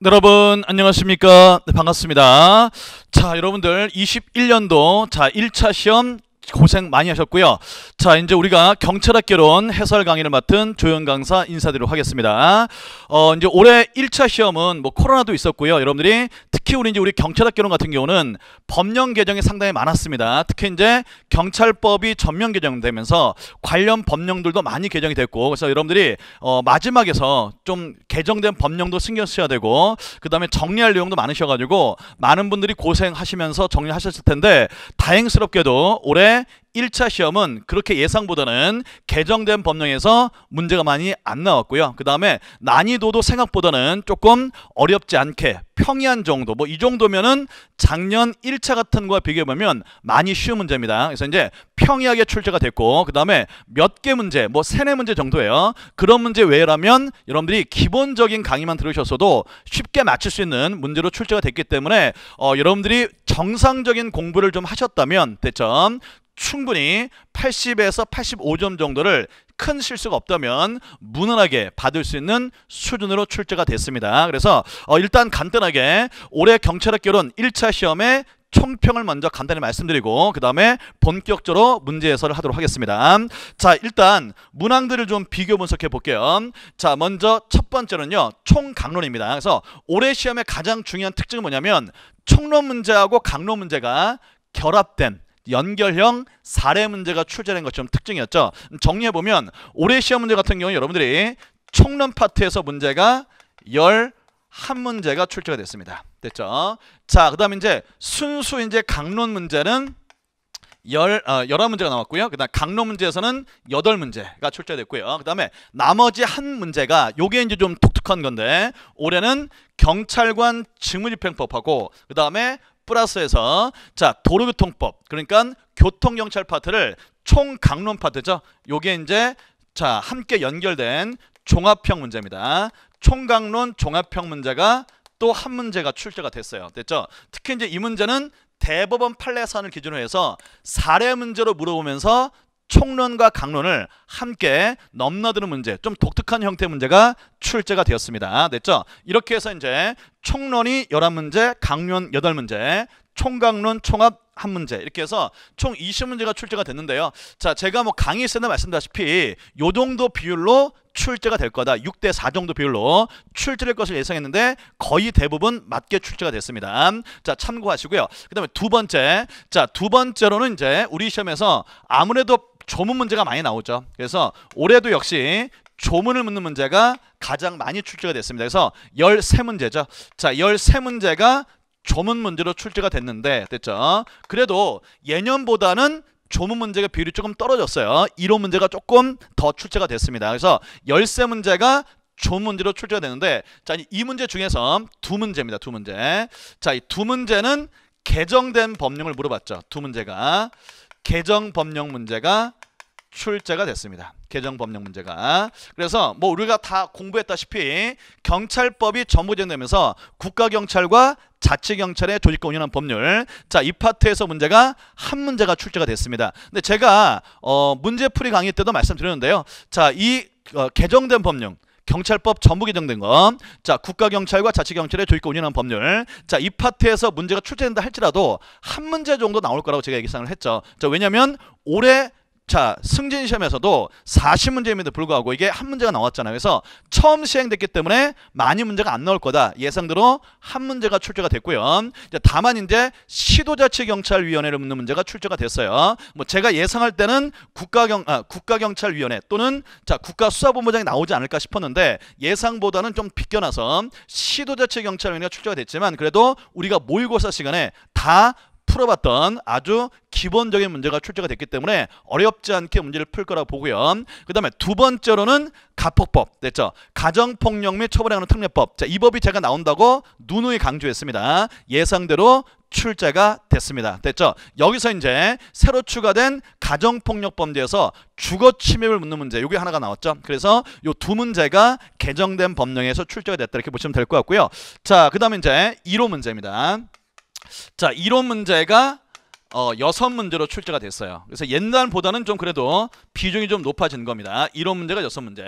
네, 여러분 안녕하십니까 네, 반갑습니다 자 여러분들 21년도 자 1차 시험 고생 많이 하셨고요 자 이제 우리가 경찰학개론 해설 강의를 맡은 조연 강사 인사드리도록 하겠습니다 어 이제 올해 1차 시험은 뭐 코로나도 있었고요 여러분들이 키우는 이제 우리 경찰학교론 같은 경우는 법령 개정이 상당히 많았습니다. 특히 이제 경찰법이 전면 개정되면서 관련 법령들도 많이 개정이 됐고 그래서 여러분들이 어 마지막에서 좀 개정된 법령도 신경 써야 되고 그 다음에 정리할 내용도 많으셔가지고 많은 분들이 고생하시면서 정리하셨을 텐데 다행스럽게도 올해 1차 시험은 그렇게 예상보다는 개정된 법령에서 문제가 많이 안 나왔고요. 그 다음에 난이도도 생각보다는 조금 어렵지 않게 평이한 정도 뭐 이 정도면은 작년 1차 같은 거와 비교해보면 많이 쉬운 문제입니다. 그래서 이제 평이하게 출제가 됐고 그 다음에 몇 개 문제 뭐 세네 문제 정도예요. 그런 문제 외라면 여러분들이 기본적인 강의만 들으셨어도 쉽게 맞출 수 있는 문제로 출제가 됐기 때문에 어, 여러분들이 정상적인 공부를 좀 하셨다면 대점 충분히 80에서 85점 정도를 큰 실수가 없다면 무난하게 받을 수 있는 수준으로 출제가 됐습니다. 그래서 어 일단 간단하게 올해 경찰학 결론 1차 시험에 총평을 먼저 간단히 말씀드리고 그 다음에 본격적으로 문제 해설을 하도록 하겠습니다. 자 일단 문항들을 좀 비교 분석해 볼게요. 자 먼저 첫 번째는요. 총강론입니다. 그래서 올해 시험의 가장 중요한 특징은 뭐냐면 총론 문제하고 강론 문제가 결합된 연결형 사례 문제가 출제된 것처럼 특징이었죠. 정리해보면 올해 시험 문제 같은 경우 여러분들이 총론 파트에서 문제가 1 1문제가 출제가 됐습니다. 됐죠? 자, 그 다음 에 이제 순수 이제 강론 문제는 열, 어, 11문제가 나왔고요. 그 다음 강론 문제에서는 8문제가 출제됐고요. 그 다음에 나머지 한 문제가 요게 이제 좀 독특한 건데 올해는 경찰관 직무집행법하고 그 다음에 플러스에서 자 도로교통법 그러니까 교통경찰 파트를 총강론 파트죠. 요게 이제 자 함께 연결된 종합형 문제입니다. 총강론 종합형 문제가 또 한 문제가 출제가 됐어요. 됐죠? 특히 이제 이 문제는 대법원 판례 사안을 기준으로 해서 사례 문제로 물어보면서 총론과 강론을 함께 넘나드는 문제, 좀 독특한 형태의 문제가 출제가 되었습니다. 됐죠? 이렇게 해서 이제 총론이 11문제, 강론 8문제, 총강론 총합 한 문제 이렇게 해서 총 20문제가 출제가 됐는데요. 자, 제가 뭐 강의 쓰는 말씀드렸다시피 요 정도 비율로 출제가 될 거다. 6대 4 정도 비율로 출제될 것을 예상했는데 거의 대부분 맞게 출제가 됐습니다. 자, 참고하시고요. 그다음에 두 번째. 자, 두 번째로는 이제 우리 시험에서 아무래도 조문 문제가 많이 나오죠. 그래서 올해도 역시 조문을 묻는 문제가 가장 많이 출제가 됐습니다. 그래서 13문제죠. 자, 13문제가 조문 문제로 출제가 됐는데 됐죠. 그래도 예년보다는 조문 문제가 비율이 조금 떨어졌어요. 1호 문제가 조금 더 출제가 됐습니다. 그래서 13문제가 조은 문제로 출제가 되는데 자, 이 문제 중에서 두 문제입니다. 두 문제. 자, 이 두 문제는 개정된 법령을 물어봤죠. 두 문제가. 개정 법령 문제가 출제가 됐습니다. 개정 법령 문제가. 그래서 뭐 우리가 다 공부했다시피 경찰법이 전부 제정되면서 국가경찰과 자치경찰의 조직과 운영하 법률 자 이 파트에서 문제가 한 문제가 출제가 됐습니다. 근데 제가 어, 문제풀이 강의 때도 말씀드렸는데요. 자이 어, 개정된 법령 경찰법 전부 개정된 것. 자, 국가경찰과 자치경찰의 조직과 운영하는 법률. 자, 이 파트에서 문제가 출제된다 할지라도 한 문제 정도 나올 거라고 제가 예상을 했죠. 자, 왜냐면 올해 자 승진 시험에서도 40문제임에도 불구하고 이게 한 문제가 나왔잖아요 그래서 처음 시행됐기 때문에 많이 문제가 안 나올 거다 예상대로 한 문제가 출제가 됐고요 이제 다만 이제 시도자치경찰위원회를 묻는 문제가 출제가 됐어요 뭐 제가 예상할 때는 국가경 아, 국가경찰위원회 또는 자 국가수사본부장이 나오지 않을까 싶었는데 예상보다는 좀 비껴나서 시도자치경찰위원회가 출제가 됐지만 그래도 우리가 모의고사 시간에 다 풀어봤던 아주 기본적인 문제가 출제가 됐기 때문에 어렵지 않게 문제를 풀 거라 보고요. 그 다음에 두 번째로는 가폭법 됐죠. 가정폭력 및 처벌에 관한 특례법. 자, 이 법이 제가 나온다고 누누이 강조했습니다. 예상대로 출제가 됐습니다. 됐죠? 여기서 이제 새로 추가된 가정폭력 범죄에서 주거 침입을 묻는 문제 이게 하나가 나왔죠. 그래서 이 두 문제가 개정된 법령에서 출제가 됐다 이렇게 보시면 될 것 같고요. 자, 그 다음에 이제 1호 문제입니다. 자, 이론 문제가 어, 여섯 문제로 출제가 됐어요. 그래서 옛날보다는 좀 그래도 비중이 좀 높아진 겁니다. 이론 문제가 여섯 문제.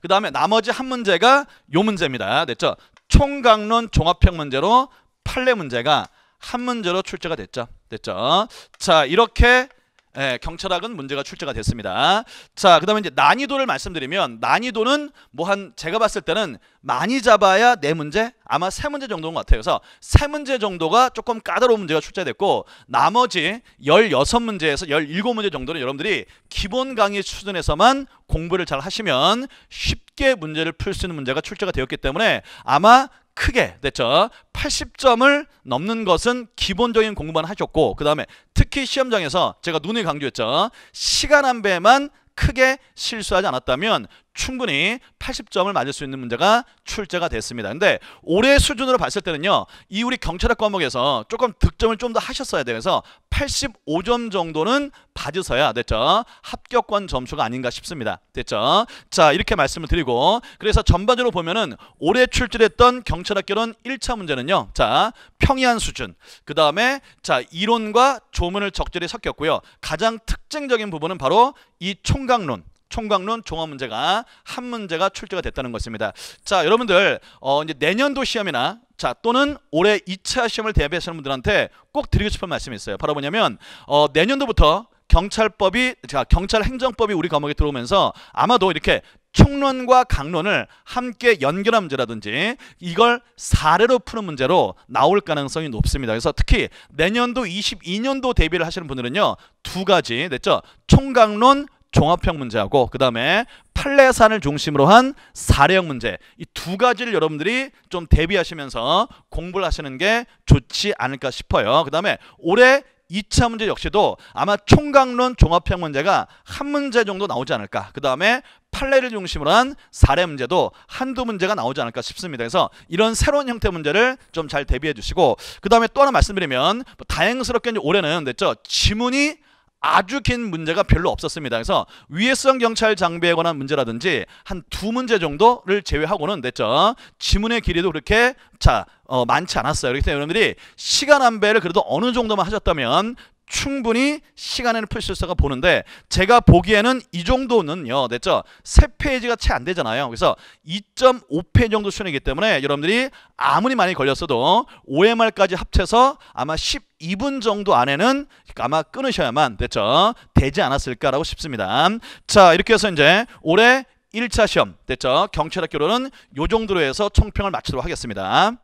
그 다음에 나머지 한 문제가 요 문제입니다. 됐죠? 총각론 종합형 문제로 판례 문제가 한 문제로 출제가 됐죠. 됐죠? 자, 이렇게 예, 경찰학은 문제가 출제가 됐습니다. 자, 그다음에 이제 난이도를 말씀드리면 난이도는 뭐 한 제가 봤을 때는 많이 잡아야 네 문제, 아마 세 문제 정도인 것 같아요. 그래서 세 문제 정도가 조금 까다로운 문제가 출제됐고 나머지 16문제에서 17문제 정도는 여러분들이 기본 강의 수준에서만 공부를 잘 하시면 쉽게 문제를 풀 수 있는 문제가 출제가 되었기 때문에 아마 크게 됐죠. 80점을 넘는 것은 기본적인 공부만 하셨고 그 다음에 특히 시험장에서 제가 눈을 강조했죠. 시간 한 배만 크게 실수하지 않았다면 충분히 80점을 맞을 수 있는 문제가 출제가 됐습니다. 근데 올해 수준으로 봤을 때는요. 이 우리 경찰학 과목에서 조금 득점을 좀 더 하셨어야 돼서 85점 정도는 받으셔야 됐죠. 합격권 점수가 아닌가 싶습니다. 됐죠? 자, 이렇게 말씀을 드리고 그래서 전반적으로 보면은 올해 출제됐던 경찰학교론 1차 문제는요. 자, 평이한 수준. 그다음에 자, 이론과 조문을 적절히 섞였고요. 가장 특징적인 부분은 바로 이 총각론 총각론 종합 문제가 한 문제가 출제가 됐다는 것입니다. 자, 여러분들 어, 이제 내년도 시험이나 자 또는 올해 2차 시험을 대비하시는 분들한테 꼭 드리고 싶은 말씀이 있어요. 바로 뭐냐면 어, 내년도부터 경찰법이 자 경찰 행정법이 우리 과목에 들어오면서 아마도 이렇게 총론과 강론을 함께 연결한 문제라든지 이걸 사례로 푸는 문제로 나올 가능성이 높습니다. 그래서 특히 내년도 22년도 대비를 하시는 분들은요. 두 가지 됐죠. 총강론 종합형 문제하고 그 다음에 판례산을 중심으로 한 사례형 문제 이 두 가지를 여러분들이 좀 대비하시면서 공부를 하시는 게 좋지 않을까 싶어요 그 다음에 올해 2차 문제 역시도 아마 총각론 종합형 문제가 한 문제 정도 나오지 않을까 그 다음에 판례를 중심으로 한 사례 문제도 한두 문제가 나오지 않을까 싶습니다. 그래서 이런 새로운 형태 문제를 좀 잘 대비해 주시고 그 다음에 또 하나 말씀드리면 뭐 다행스럽게 올해는 됐죠. 지문이 아주 긴 문제가 별로 없었습니다. 그래서 위해성 경찰 장비에 관한 문제라든지 한 두 문제 정도를 제외하고는 됐죠. 지문의 길이도 그렇게 자 어, 많지 않았어요. 그렇기 때문에 여러분들이 시간 안배를 그래도 어느 정도만 하셨다면 충분히 시간을 풀 수 있어서 보는데 제가 보기에는 이 정도는요. 됐죠? 3페이지가 채 안 되잖아요. 그래서 2.5페이지 정도 수준이기 때문에 여러분들이 아무리 많이 걸렸어도 OMR까지 합쳐서 아마 12분 정도 안에는 아마 끊으셔야만 됐죠? 되지 않았을까라고 싶습니다. 자 이렇게 해서 이제 올해 1차 시험 됐죠? 경찰학교로는 요 정도로 해서 총평을 마치도록 하겠습니다.